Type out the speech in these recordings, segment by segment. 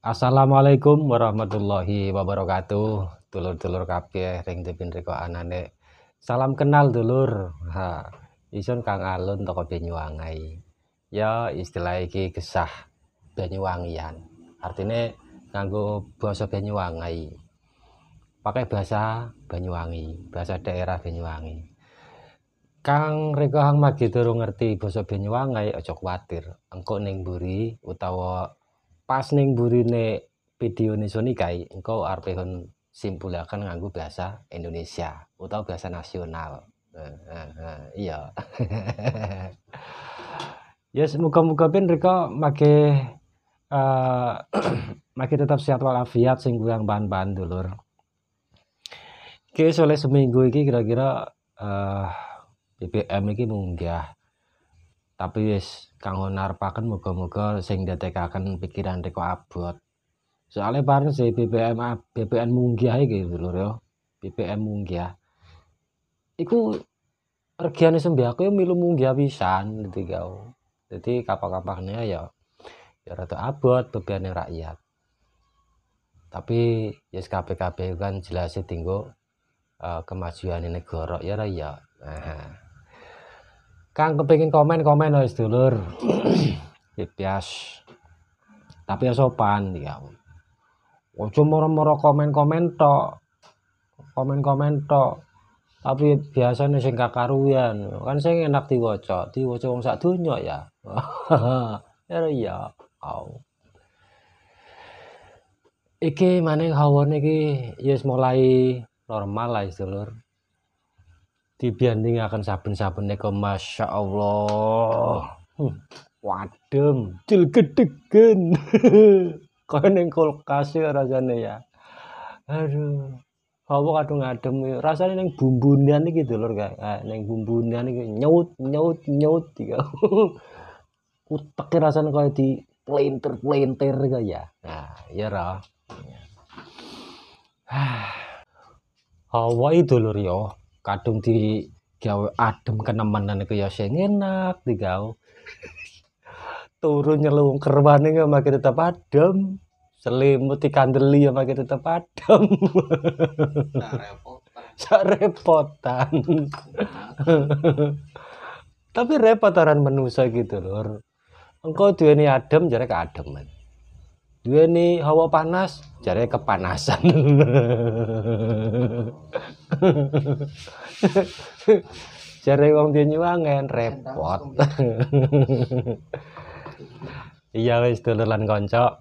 Assalamualaikum warahmatullahi wabarakatuh. Dulur-dulur kabeh ring dipinrika anane. Salam kenal dulur. Ha, isun Kang Alun toko Banyuwangi. Ya istilah iki gesah Banyuwangian. Artinya nganggo basa Banyuwangi. Pakai bahasa Banyuwangi, bahasa daerah Banyuwangi. Kang Riko Hang Magi durung ngerti basa Banyuwangi aja kuwatir. Engko ning buri utawa pas ning burine video Sony kai engkau arpehon simpulakan nganggu bahasa Indonesia atau bahasa nasional iya ya semoga-moga pin riko make uh, tetap sehat walafiat sing kurang bahan-bahan dulur Oke, soalnya seminggu ini kira-kira uh, eh, BBM ini munggah tapi wis kanggo narpaken muga-muga sing ndetekaken pikiran riko abot. Soalnya bareng sih BBM BBM munggah iki lho ya. BBM munggah. Iku sembe sembako ya milu munggah pisan dadi kau. Dadi kapak-kapakne ya ya rada abot bebane rakyat. Tapi ya yes, kabeh kan jelas tinggo uh, eh, kemajuan negara ya ya. Nah. Kang kepingin komen-komen loh, dulur. Ya, bias. Tapi ya sopan ya. Ojo moro-moro komen-komen tok. Komen-komen tok. Tapi biasanya sing kakaruan, kan saya enak diwaca, diwaca wong sak donya ya. ya iya. Au. Iki maning hawane iki yes ya mulai normal lah, Dulur akan sabun sabun neko Masya Allah hmm. wadem gedegen, kau ning kulkas rasanya ya aduh apa kadung adem ya? rasane ning bumbunian iki gitu lho kayak ah, neng bumbunian iki nyaut nyaut nyaut tiga utek rasanya kaya di plentir plentir kaya ya. nah iya ya ra hawa itu lho kadung di gawe adem kenemenan iku ya sing enak digawe turun nyelung kerwane ya makin tetap adem selimut kandeli, ya makin tetap adem sak repotan tapi repot orang manusia gitu lor engkau ini adem jadi adem dua nih hawa panas cari kepanasan cari wong dia nyuangen repot iya wis duluran konco uh,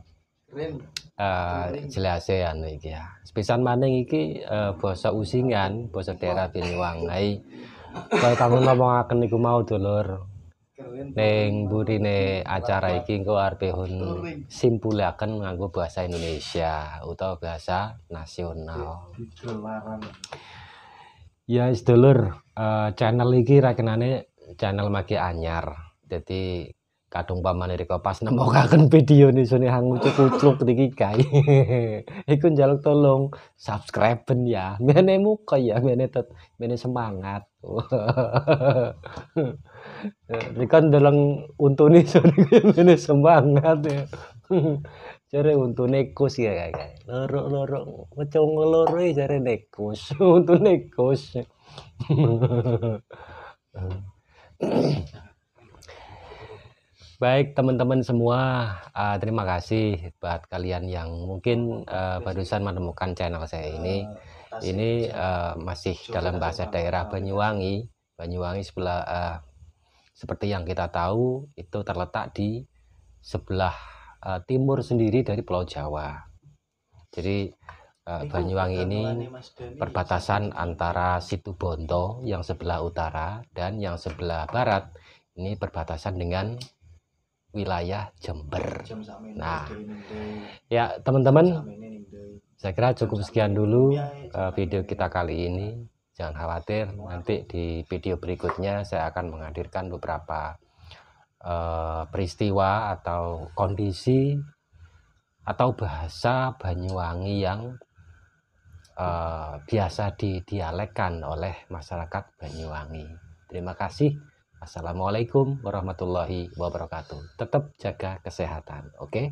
eh, jelase anu iki ya sepisan maning iki uh, basa usingan basa daerah Banyuwangi kalau kamu ngomongaken iku mau dulur Neng burine acara iki engko arepe hun simpulaken nganggo bahasa Indonesia utawa bahasa nasional. Ya sedulur, uh, eh, channel iki rakenane channel Magi Anyar. Jadi kadung pamane rika pas kangen video nih nisune hangu cukup cukup tinggi kai ikut jaluk tolong subscriben ya. Mene muka ya, mene tet, mene semangat. dalam untung nih sore mene semangat ya. cari untune ya lorok lorok macam ngelorok ya cari nekus, untuk nekos Baik teman-teman semua, uh, terima kasih buat kalian yang mungkin uh, barusan menemukan channel saya eh, ini. Ini uh, masih dalam bahasa daerah ah, Banyuwangi. Banyuwangi sebelah uh, seperti yang kita tahu itu terletak di sebelah uh, timur sendiri dari Pulau Jawa. Jadi uh, Banyuwangi ini ya, perbatasan iya. antara Situ Bondo yang sebelah utara dan yang sebelah barat ini perbatasan dengan wilayah Jember. Nah, ya teman-teman, saya kira cukup sekian dulu eh, video kita kali ini. Jangan khawatir, nanti di video berikutnya saya akan menghadirkan beberapa uh, peristiwa atau kondisi atau bahasa Banyuwangi yang uh, biasa didialekkan oleh masyarakat Banyuwangi. Terima kasih. Assalamualaikum warahmatullahi wabarakatuh. Tetap jaga kesehatan, oke? Okay?